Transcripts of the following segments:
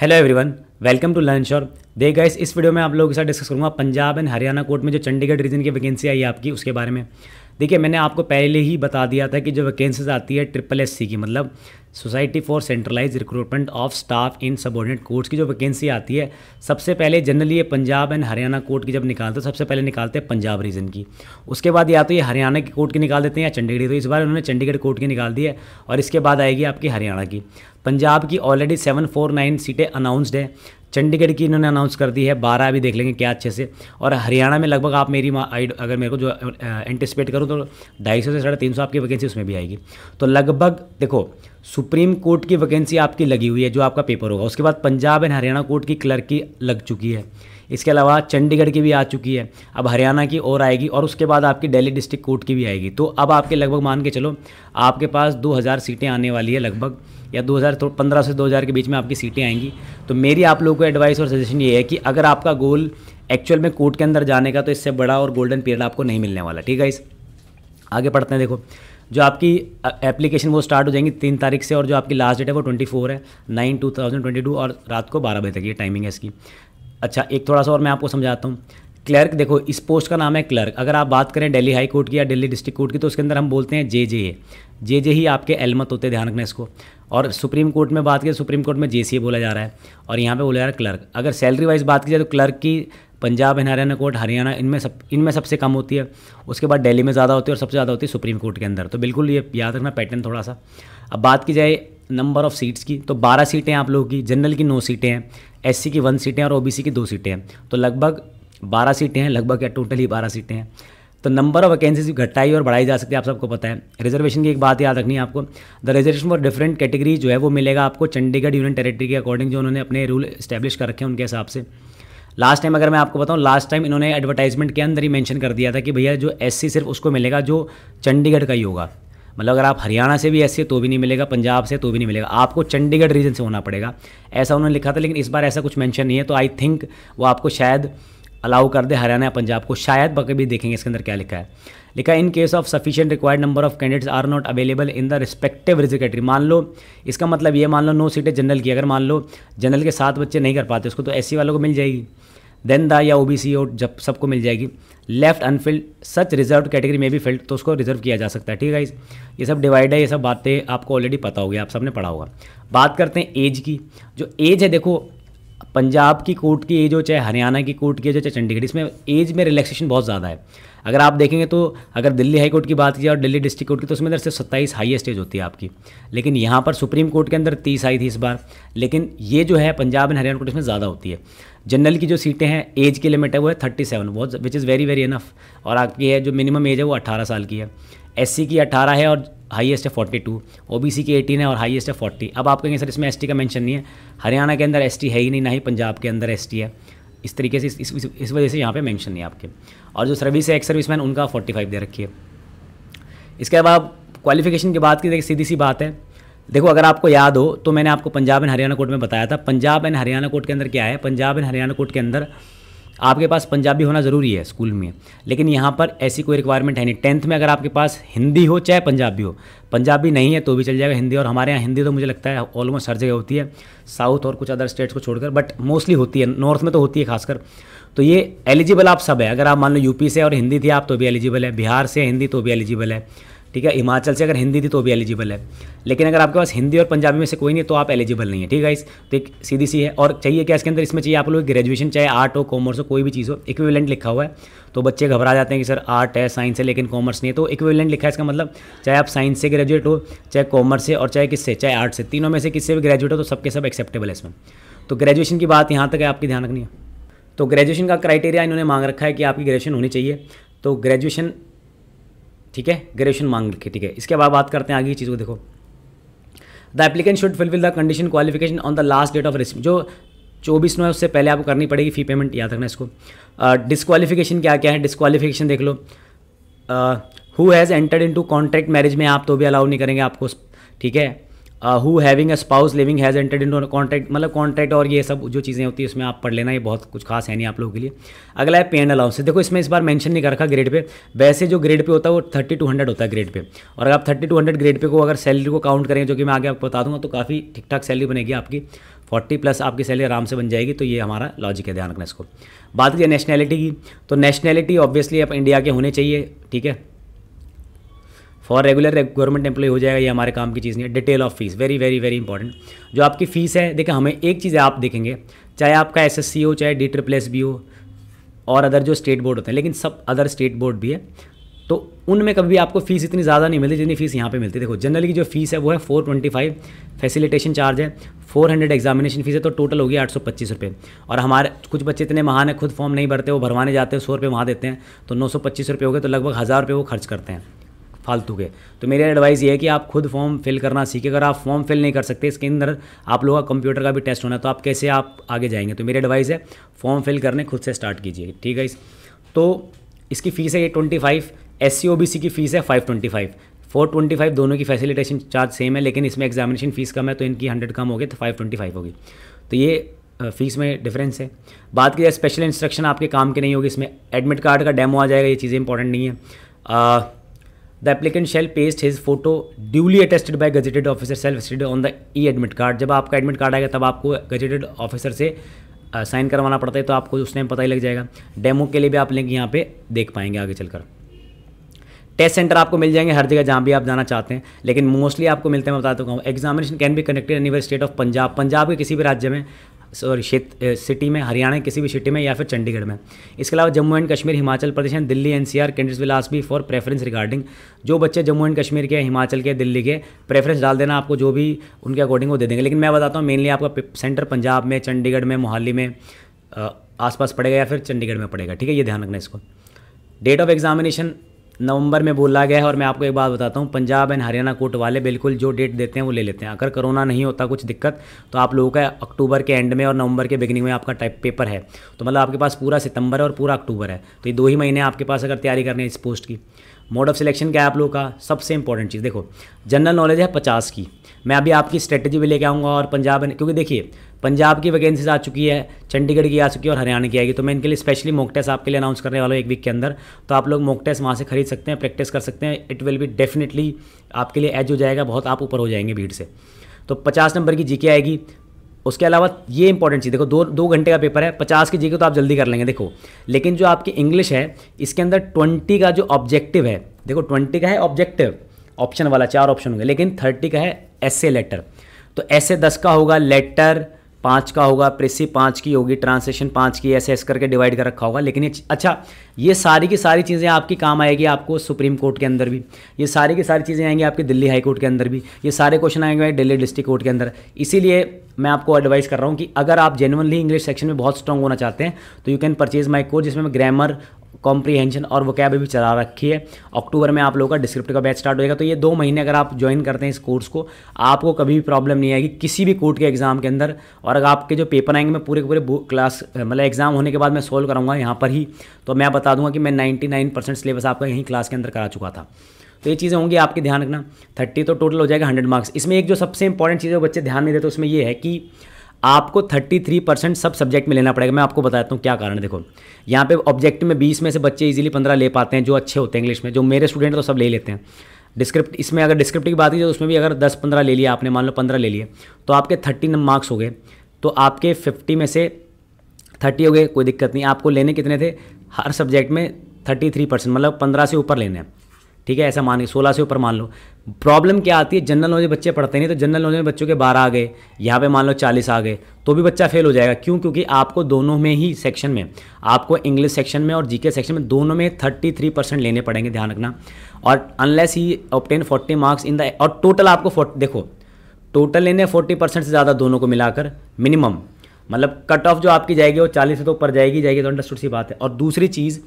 hello everyone welcome to learn sure they guys इस video में आप लोगों के साथ डिस्कस करूंगा पंजाब एंड हरियाणा कोर्ट में जो चंडीगढ़ रीजन की वैकेंसी आई है आपकी उसके बारे में देखिए मैंने आपको पहले ही बता दिया था कि जो वैकेंसीज आती है ट्रिपल एस सी की मतलब society for centralize recruitment of staff in subordinate courts की जो वैकेंसी आती है सबसे पहले जनरली ये पंजाब एंड हरियाणा कोर्ट की जब निकालते हैं सबसे पहले निकालते हैं पंजाब रीजन की उसके बाद या तो ये हरियाणा की कोर्ट की निकाल देते हैं या चंडीगढ़ की तो इस बार उन्होंने चंडीगढ़ कोर्ट की निकाल दी है और इसके बाद आएगी आपकी हरियाणा की पंजाब की ऑलरेडी सेवन फोर नाइन सीटें अनाउंसड है चंडीगढ़ की इन्होंने अनाउंस कर दी है बारह अभी देख लेंगे क्या अच्छे से और हरियाणा में लगभग आप मेरी अगर मेरे को जो एंटिसिपेट करूँ तो ढाई से साढ़े तीन आपकी वैकेंसी उसमें भी आएगी तो लगभग देखो सुप्रीम कोर्ट की वैकेंसी आपकी लगी हुई है जो आपका पेपर होगा उसके बाद पंजाब एंड हरियाणा कोर्ट की क्लर्क की लग चुकी है इसके अलावा चंडीगढ़ की भी आ चुकी है अब हरियाणा की और आएगी और उसके बाद आपकी दिल्ली डिस्ट्रिक्ट कोर्ट की भी आएगी तो अब आपके लगभग मान के चलो आपके पास 2000 सीटें आने वाली है लगभग या 2015 तो से 2000 के बीच में आपकी सीटें आएंगी तो मेरी आप लोगों को एडवाइस और सजेशन ये है कि अगर आपका गोल एक्चुअल में कोर्ट के अंदर जाने का तो इससे बड़ा और गोल्डन पीरियड आपको नहीं मिलने वाला ठीक है इस आगे पढ़ते हैं देखो जो आपकी एप्लीकेशन वो स्टार्ट हो जाएंगी तीन तारीख से और जो आपकी लास्ट डेट है वो ट्वेंटी फोर है nine two thousand twenty two और रात को बारह बजे तक ये टाइमिंग है इसकी अच्छा एक थोड़ा सा और मैं आपको समझाता हूँ क्लर्क देखो इस पोस्ट का नाम है क्लर्क अगर आप बात करें दिल्ली हाई कोर्ट की या दिल्ली डिस्ट्रिक्ट कोर्ट की तो उसके अंदर हम बोलते हैं जे जे जे जे ही आपके एलमत होते हैं ध्यान रखना इसको और सुप्रीम कोर्ट में बात करें सुप्रीम कोर्ट में जे बोला जा रहा है और यहाँ पर बोला जा रहा है क्लर्क अगर सैलरी वाइज बात की जाए तो क्लर्क की पंजाब एंड हरियाणा कोर्ट हरियाणा इनमें सब इनमें सबसे कम होती है उसके बाद दिल्ली में ज़्यादा होती है और सबसे ज़्यादा होती है सुप्रीम कोर्ट के अंदर तो बिल्कुल ये याद रखना पैटर्न थोड़ा सा अब बात की जाए नंबर ऑफ़ सीट्स की तो 12 सीटें आप लोगों की जनरल की नौ सीटें हैं एस की वन सीटें और ओ की दो सीटें हैं तो लगभग बारह सीटें हैं लगभग या टोटल ही बारह सीटें हैं तो नंबर ऑफ वैकेंसीज घटाई और बढ़ाई जा सकती है आप सबको पता है रिजर्वेशन की एक बात याद रखनी है आपको the reservation for different category जो है वो मिलेगा आपको चंडीगढ़ यूनियन टेरेटरी के अकॉर्डिंग जो उन्होंने अपने रूल स्टैब्लिश कर रखे हैं उनके हिसाब से लास्ट टाइम अगर मैं आपको बताऊं लास्ट टाइम इन्होंने एडवर्टाइजमेंट के अंदर ही मेंशन कर दिया था कि भैया जो एस सिर्फ उसको मिलेगा जो चंडीगढ़ का ही होगा मतलब अगर आप हरियाणा से भी एस तो भी नहीं मिलेगा पंजाब से तो भी नहीं मिलेगा आपको चंडीगढ़ रीजन से होना पड़ेगा ऐसा उन्होंने लिखा था लेकिन इस बार ऐसा कुछ मेंशन नहीं है तो आई थिंक वो आपको शायद अलाउ कर दे हरियाणा या पंजाब को शायद भी देखेंगे इसके अंदर क्या लिखा है लिखा in case of sufficient required number of candidates are not available in the respective reserve मान लो इसका मतलब ये मान लो नो सीटें जनरल की अगर मान लो जनरल के सात बच्चे नहीं कर पाते उसको तो एस वालों को मिल जाएगी देन द या ओ बी सी और जब सबको मिल जाएगी left unfilled such reserve category में भी फिल्ड तो उसको रिजर्व किया जा सकता है ठीक है इस ये सब डिवाइड है ये सब बातें आपको ऑलरेडी पता होगी आप सबने पढ़ा होगा बात करते हैं एज की जो एज है देखो पंजाब की कोर्ट की एज हो चाहे हरियाणा की कोर्ट की एज हो चाहे चंडीगढ़ इसमें एज में रिलैक्सेशन बहुत ज़्यादा है अगर आप देखेंगे तो अगर दिल्ली हाई कोर्ट की बात की जाए और दिल्ली डिस्ट्रिक्ट कोर्ट की तो उसमें अंदर सिर्फ सत्ताईस हाईएस्ट एज होती है आपकी लेकिन यहाँ पर सुप्रीम कोर्ट के अंदर तीस आई थी इस बार लेकिन ये जो है पंजाब एंड हरियाणा कोर्ट इसमें ज़्यादा होती है जनरल की जो सीटें हैं एज की लिमिट है वो है थर्टी सेवन बहुत which is very very enough और आपकी है जो मिनिमम एज है वो अट्ठारह साल की है एस की अट्ठारह है और हाईएस्ट है forty two O B C की एटीन है और हाईएस्ट है फोर्टी अब आप कहेंगे सर इसमें एस टी का मेंशन नहीं है हरियाणा के अंदर एस टी है ही नहीं ना ही पंजाब के अंदर एस टी है इस तरीके से इस, इस, इस वजह से यहाँ पे मेंशन नहीं है आपके और जो सर्विस है एक्स मैन उनका फोर्टी फाइव दे रखी है इसके अब आप क्वालिफिकेशन की बात की देखिए सीधी सी बात है देखो अगर आपको याद हो तो मैंने आपको पंजाब एंड हरियाणा कोर्ट में बताया था पंजाब एंड हरियाणा कोर्ट के अंदर क्या है पंजाब एंड हरियाणा कोर्ट के अंदर आपके पास पंजाबी होना ज़रूरी है स्कूल में लेकिन यहाँ पर ऐसी कोई रिक्वायरमेंट है नहीं टेंथ में अगर आपके पास हिंदी हो चाहे पंजाबी हो पंजाबी नहीं है तो भी चल जाएगा हिंदी और हमारे यहाँ हिंदी तो मुझे लगता है ऑलमोस्ट हर जगह होती है साउथ और कुछ अदर स्टेट्स को छोड़कर बट मोस्टली होती है नॉर्थ में तो होती है खासकर तो ये एलिजिबल आप सब है अगर आप मान लो यूपी से और हिंदी थी आप तो भी एलिजिबल है बिहार से हिंदी तो भी एलिजिबल है ठीक है हिमाचल से अगर हिंदी थी तो भी एलिजिबल है लेकिन अगर आपके पास हिंदी और पंजाबी में से कोई नहीं तो आप एलिजिबल नहीं है ठीक है इस तो एक सीधी सी है और चाहिए क्या इसके अंदर इसमें चाहिए आप लोग ग्रेजुएशन चाहे आर्ट हो कॉमर्स हो कोई भी चीज़ हो इक्विवेलेंट लिखा हुआ है तो बच्चे घबरा जाते हैं कि सर आर्ट है साइंस है लेकिन कॉमर्स नहीं है तो इक्विवेलेंट लिखा है इसका मतलब चाहे आप साइंस से ग्रेजुएट हो चाहे कॉमर्स से और चाहे किससे चाहे आर्ट से तीनों में से किससे भी ग्रेजुएट हो तो सबके सब एक्सेप्टेबल है इसमें तो ग्रेजुएशन की बात यहाँ तक है आपकी ध्यान रखनी है तो ग्रेजुएशन का क्राइटेरिया इन्होंने मांग रखा है कि आपकी ग्रेजुएशन होनी चाहिए तो ग्रेजुएशन ठीक है ग्रेजुएशन मांग लिखे ठीक है इसके बाद बात करते हैं आगे की चीज़ को देखो the applicant should fulfil the condition qualification on the last date of receive जो चौबीस नौ है उससे पहले आपको करनी पड़ेगी फी पेमेंट याद रखना इसको डिसक्वालिफिकेशन uh, क्या क्या है डिसक्वालिफिकेशन देख लो who has entered into contract marriage में आप तो भी अलाउ नहीं करेंगे आपको ठीक है who having a spouse living has entered in contract मतलब कॉन्ट्रैक्ट और ये सब जो चीज़ें होती है उसमें आप पढ़ लेना ये बहुत कुछ खास है नहीं आप लोगों के लिए अगला है पे एंड अलाउंस देखो इसमें इस बार मेंशन नहीं कर रखा ग्रेड पे वैसे जो ग्रेड पे होता है वो थर्टी टू हंड्रेड होता है ग्रेड पे और अगर आप thirty two hundred grade pay को अगर सैलरी को काउंट करेंगे जो कि मैं आगे आपको बता दूंगा तो काफ़ी ठीक ठाक सैलरी बनेगी आपकी फोर्टी प्लस आपकी सैलरी आराम से बन जाएगी तो ये हमारा लॉजिक है ध्यान रखना इसको बात करिए नेशनैलिटी की तो नेशनैलिटी ऑब्वियसली आप इंडिया के होने चाहिए ठीक है फॉर रेगुलर गवर्नमेंट एम्प्लॉय हो जाएगा ये हमारे काम की चीज़ नहीं है detail of fees very very very important जो आपकी फ़ीस है देखिए हमें एक चीज़ आप देखेंगे चाहे आपका एस हो चाहे डी ट्रिपल एस हो और अदर जो स्टेट बोर्ड होते हैं लेकिन सब अदर स्टेट बोर्ड भी है तो उनमें कभी आपको फीस इतनी ज़्यादा नहीं मिलती जितनी फीस यहाँ पे मिलती देखो जनरली की जो फीस है वो है four twenty five facilitation charge है फोर हंड्रेड एग्जामिनेशन फीस है तो टोटल होगी आठ सौ पच्चीस रुपये और हमारे कुछ बच्चे इतने महान है खुद फॉर्म नहीं भरते वो भरवाने जाते हैं सौ रुपये वहाँ देते हैं तो नौ सौ पच्चीस रुपये हो गए तो लगभग हज़ार रुपये वो खर्च करते हैं फालतू के तो मेरी एडवाइस ये है कि आप खुद फॉर्म फिल करना सीखे अगर आप फॉर्म फिल नहीं कर सकते इसके अंदर आप लोगों का कंप्यूटर का भी टेस्ट होना है तो आप कैसे आप आगे जाएंगे तो मेरी एडवाइस है फॉर्म फिल करने खुद से स्टार्ट कीजिए ठीक है इस तो इसकी फ़ीस है ये ट्वेंटी फाइव एस सी की फ़ीस है five twenty five four twenty five दोनों की फैसिलिटेशन चार्ज सेम है लेकिन इसमें एग्जामिनेशन फीस कम है तो इनकी हंड्रेड कम होगी तो फाइव ट्वेंटी फाइव होगी तो ये फ़ीस में डिफरेंस है बात की जाए स्पेशल इंस्ट्रक्शन आपके काम के नहीं होगी इसमें एडमिट कार्ड का डेमो आ जाएगा ये चीज़ें इंपॉर्टेंट नहीं है the applicant shall paste his photo duly attested by gazetted officer self attested on the e admit card जब आपका एडमिट कार्ड आएगा तब आपको गजेटेड ऑफिसर से साइन करवाना पड़ता है तो आपको उस टाइम पता ही लग जाएगा डेमो के लिए भी आप लिंक यहाँ पे देख पाएंगे आगे चलकर टेस्ट सेंटर आपको मिल जाएंगे हर जगह जहाँ भी आप जाना चाहते हैं लेकिन मोस्टली आपको मिलते हैं मैं बता हूँ examination can be conducted anywhere state of Punjab Punjab के किसी भी राज्य में सॉरी क्षेत्र सिटी में हरियाणा किसी भी सिटी में या फिर चंडीगढ़ में इसके अलावा Jammu and Kashmir Himachal Pradesh and Delhi are candidates will ask be for preference regarding जो बच्चे जम्मू एंड कश्मीर के हिमाचल के दिल्ली के प्रेफरेंस डाल देना आपको जो भी उनके अकॉर्डिंग वो दे देंगे लेकिन मैं बताता हूँ मेनली आपका सेंटर पंजाब में चंडीगढ़ में मोहाली में आसपास पड़ेगा या फिर चंडीगढ़ में पड़ेगा ठीक है ये ध्यान रखना इसको डेट ऑफ एग्जामिनेशन नवंबर में बोला गया है और मैं आपको एक बात बताता हूँ पंजाब एंड हरियाणा कोर्ट वाले बिल्कुल जो डेट देते हैं वो ले लेते हैं अगर कोरोना नहीं होता कुछ दिक्कत तो आप लोगों का अक्टूबर के एंड में और नवंबर के बिगनिंग में आपका टाइप पेपर है तो मतलब आपके पास पूरा सितंबर है और पूरा अक्टूबर है तो ये दो ही महीने आपके पास अगर तैयारी करनी है इस पोस्ट की मोड ऑफ सिलेक्शन क्या है आप लोगों का सबसे इंपॉर्टेंट चीज़ देखो जनरल नॉलेज है पचास की मैं अभी आपकी स्ट्रेटजी भी लेके आऊँगा और पंजाब क्योंकि देखिए पंजाब की वैकेंसीज आ चुकी है चंडीगढ़ की आ चुकी है और हरियाणा की आएगी तो मैं इनके लिए स्पेशली मोक टेस्ट आपके लिए अनाउंस करने वाला हूँ एक वीक के अंदर तो आप लोग मोक टेस्ट वहाँ से खरीद सकते हैं प्रैक्टिस कर सकते हैं इट विल बी डेफिनेटली आपके लिए एज हो जाएगा बहुत आप ऊपर हो जाएंगे भीड़ से तो पचास नंबर की जीके आएगी उसके अलावा ये इंपॉर्टेंट चीज़ देखो दो दो घंटे का पेपर है पचास की जीके तो आप जल्दी कर लेंगे देखो लेकिन जो आपकी इंग्लिश है इसके अंदर ट्वेंटी का जो ऑब्जेक्टिव है देखो ट्वेंटी का है ऑब्जेक्टिव ऑप्शन वाला चार ऑप्शन होंगे लेकिन थर्टी का है एस लेटर तो ऐसे दस का होगा लेटर पाँच का होगा प्रेसी पाँच की होगी ट्रांसलेशन पाँच की ऐसे ऐसे करके डिवाइड कर रखा होगा लेकिन अच्छा ये सारी की सारी चीज़ें आपकी काम आएगी आपको सुप्रीम कोर्ट के अंदर भी ये सारी की सारी चीज़ें आएंगी आपकी दिल्ली हाई कोर्ट के अंदर भी ये सारे क्वेश्चन आएंगे दिल्ली डिस्ट्रिक्ट कोर्ट के अंदर इसीलिए मैं आपको एडवाइस कर रहा हूँ कि अगर आप जेनवनली इंग्लिश सेक्शन में बहुत स्ट्रॉन्ग होना चाहते हैं तो you can purchase my course जिसमें मैं ग्रामर कॉम्प्रीहेंशन और वकैब भी चला रखी है अक्टूबर में आप लोगों का डिस्क्रिप्टिव का बैच स्टार्ट होएगा तो ये दो महीने अगर आप ज्वाइन करते हैं इस कोर्स को आपको कभी भी प्रॉब्लम नहीं आएगी किसी भी कोर्ट के एग्ज़ाम के अंदर और अगर आपके जो पेपर आएंगे मैं पूरे पूरे क्लास मतलब एग्ज़ाम होने के बाद मैं सोल्व कराऊंगा यहाँ पर ही तो मैं बता दूंगा कि मैं नाइन्टी सिलेबस आपका यहीं क्लास के अंदर करा चुका था तो ये चीज़ें होंगी आपके ध्यान रखना थर्टी तो टोटल हो जाएगा हंड्रेड मार्क्स इसमें एक जो सबसे इंपॉर्टेंट चीज़ है बच्चे ध्यान नहीं देते उसमें यह है कि आपको 33 परसेंट सब सब्जेक्ट में लेना पड़ेगा मैं आपको बताता हूँ क्या कारण देखो यहाँ पे ऑब्जेक्टिव में 20 में से बच्चे इजीली 15 ले पाते हैं जो अच्छे होते हैं इंग्लिश में जो मेरे स्टूडेंट तो सब ले लेते हैं डिस्क्रिप्ट इसमें अगर डिस्क्रिप्ट की बात की जाए तो उसमें भी अगर दस पंद्रह ले लिया आपने मान लो पंद्रह ले लिए तो आपके थर्टी मार्क्स हो गए तो आपके फिफ्टी में से थर्टी हो गए कोई दिक्कत नहीं आपको लेने कितने थे हर सब्जेक्ट में थर्टी परसेंट मतलब पंद्रह से ऊपर लेने हैं ठीक है ऐसा मान के सोलह से ऊपर मान लो प्रॉब्लम क्या आती है जनरल नॉलेज बच्चे पढ़ते नहीं तो जनरल नॉलेज में बच्चों के बारह आ गए यहाँ पे मान लो चालीस आ गए तो भी बच्चा फेल हो जाएगा क्यों क्योंकि आपको दोनों में ही सेक्शन में आपको इंग्लिश सेक्शन में और जीके सेक्शन में दोनों में थर्टी थ्री परसेंट लेने पड़ेंगे ध्यान रखना और unless he obtain forty marks in the और टोटल आपको देखो टोटल लेने फोर्टी परसेंट से ज़्यादा दोनों को मिलाकर मिनिमम मतलब कट ऑफ जो आपकी जाएगी वो चालीस से तो ऊपर जाएगी जाएगी तो अंडरस्टूड सी बात है और दूसरी चीज़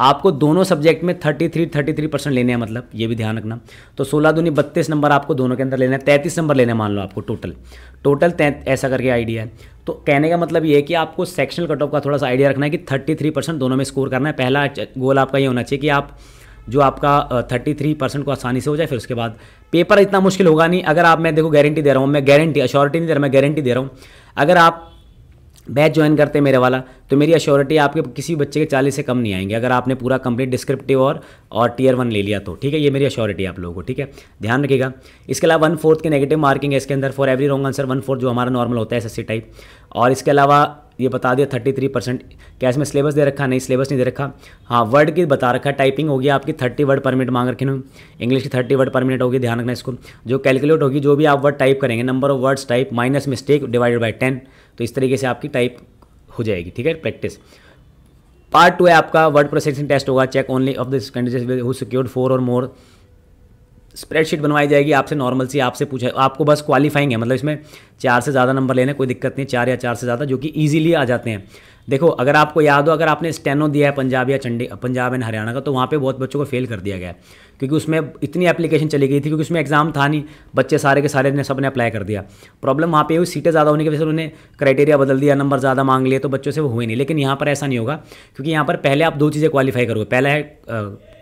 आपको दोनों सब्जेक्ट में thirty three thirty three percent लेने हैं मतलब ये भी ध्यान रखना तो सोलह दूनी बत्तीस नंबर आपको दोनों के अंदर लेना है तैंतीस नंबर लेने मान लो आपको टोटल टोटल ऐसा करके आइडिया है तो कहने का मतलब ये है कि आपको सेक्शनल कट ऑफ का थोड़ा सा आइडिया रखना है कि थर्टी थ्री परसेंट दोनों में स्कोर करना है पहला गोल आपका ये होना चाहिए कि आप जो आपका थर्टी थ्री परसेंट को आसानी से हो जाए फिर उसके बाद पेपर इतना मुश्किल होगा नहीं अगर आप मैं देखो गारंटी दे रहा हूँ मैं गारंटी अश्योरिटी नहीं दे रहा मैं गारंटी दे रहा हूँ अगर आप बैच ज्वाइन करते हैं मेरे वाला तो मेरी अश्योरिटी आपके किसी बच्चे के चालीस से कम नहीं आएंगे अगर आपने पूरा कंप्लीट डिस्क्रिप्टिव और और टीयर वन ले लिया तो ठीक है ये मेरी अश्योरिटी आप लोगों को ठीक है ध्यान रखिएगा इसके अलावा वन फोर्थ के नेगेटिव मार्किंग है इसके अंदर for every wrong answer one fourth जो हमारा नॉर्मल होता है एस टाइप और इसके अलावा ये बता दिया थर्टी थ्री परसेंट क्या इसमें सिलेबस दे रखा नहीं सिलेबस नहीं दे रखा हाँ वर्ड की बता रखा है टाइपिंग होगी आपकी थर्टी वर्ड पर मिनट मांग रखे ना इंग्लिश की थर्टी वर्ड पर मिनट होगी ध्यान रखना इसको जो कैलकुलेट होगी जो भी आप वर्ड टाइप करेंगे number of words type minus mistake divided by ten तो इस तरीके से आपकी टाइप हो जाएगी ठीक है प्रैक्टिस पार्ट टू है आपका वर्ड प्रोसेसिंग टेस्ट होगा check only of this candidate who secured four और मोर स्प्रेडशीट बनवाई जाएगी आपसे नॉर्मल सी आपसे पूछा आपको बस क्वालिफाइंग है मतलब इसमें चार से ज़्यादा नंबर लेने कोई दिक्कत नहीं चार या चार से ज़्यादा जो कि ईजिली आ जाते हैं देखो अगर आपको याद हो अगर आपने स्टेनो दिया है पंजाब या चंडी पंजाब एंड हरियाणा का तो वहाँ पे बहुत बच्चों को फेल कर दिया गया क्योंकि उसमें इतनी एप्लीकेशन चली गई थी क्योंकि उसमें एग्ज़ाम था नहीं बच्चे सारे के सारे ने सब ने अप्लाई कर दिया प्रॉब्लम वहाँ पे हुई सीटें ज़्यादा होने की वजह से उन्होंने क्राइटेरिया बदल दिया नंबर ज़्यादा मांग लिए तो बच्चों से वो हुए नहीं लेकिन यहाँ पर ऐसा नहीं होगा क्योंकि यहाँ पर पहले आप दो चीज़ें क्वालिफाई करोगे पहला है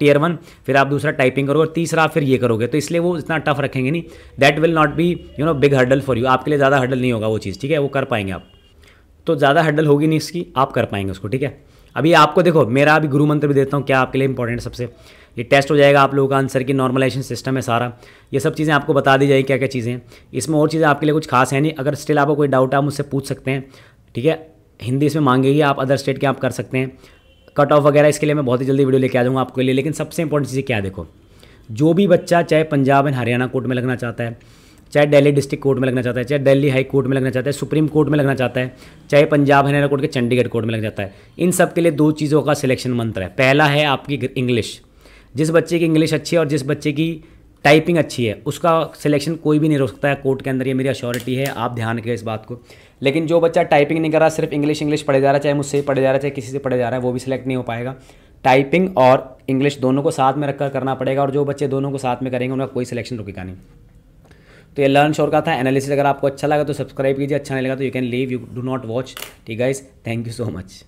टीयर वन फिर आप दूसरा टाइपिंग करोगे और तीसरा आप फिर ये करोगे तो इसलिए वो इतना टफ रखेंगे नहीं that will not be you know big hurdle for you आपके लिए ज़्यादा हर्डल नहीं होगा वो चीज़ ठीक है वो कर पाएंगे आप तो ज़्यादा हर्डल होगी नहीं इसकी आप कर पाएंगे उसको ठीक है अभी आपको देखो मेरा अभी गुरु मंत्र भी देता हूँ क्या आपके लिए इंपॉर्टेंट सबसे ये टेस्ट हो जाएगा आप लोगों का आंसर की नॉर्मलाइजेशन सिस्टम है सारा ये सब चीज़ें आपको बता दी जाएगी क्या क्या चीज़ें इसमें और चीज़ें आपके लिए कुछ खास है नहीं अगर स्टिल आपको कोई डाउट है आप मुझसे पूछ सकते हैं ठीक है हिंदी इसमें मांगेगी आप अदर स्टेट के आप कर सकते हैं कट ऑफ वगैरह इसके लिए मैं बहुत ही जल्दी वीडियो लेके आ जाऊँगा आपके लिए लेकिन सबसे इंपॉर्टेंट चीज़ क्या देखो जो भी बच्चा चाहे पंजाब एंड हरियाणा कोर्ट में लगना चाहता है चाहे दिल्ली डिस्ट्रिक्ट कोर्ट में लगना चाहता है चाहे दिल्ली हाई कोर्ट में लगना चाहता है सुप्रीम कोर्ट में लगना चाहता है चाहे पंजाब हरियाणा कोर्ट के चंडीगढ़ कोर्ट में लग जाता है इन सब के लिए दो चीज़ों का सिलेक्शन मंत्र है पहला है आपकी इंग्लिश जिस बच्चे की इंग्लिश अच्छी है और जिस बच्चे की टाइपिंग अच्छी है उसका सिलेक्शन कोई भी नहीं रोक सकता है कोर्ट के अंदर ये मेरी अश्योरिटी है आप ध्यान रखिए इस बात को लेकिन जो बच्चा टाइपिंग नहीं कर रहा सिर्फ इंग्लिश इंग्लिश पढ़े जा रहा है चाहे मुझसे पढ़े जा रहा है चाहे किसी से पढ़े जा रहा है वो भी सिलेक्ट नहीं हो पाएगा टाइपिंग और इंग्लिश दोनों को साथ में रखकर करना पड़ेगा और जो बच्चे दोनों को साथ में करेंगे उनका कोई सिलेक्शन रुकेगा नहीं तो ये लर्न शोर का था एनालिसिस अगर आपको अच्छा लगा तो सब्सक्राइब कीजिए अच्छा नहीं लगा तो you can leave you do not watch ठीक guys thank you so much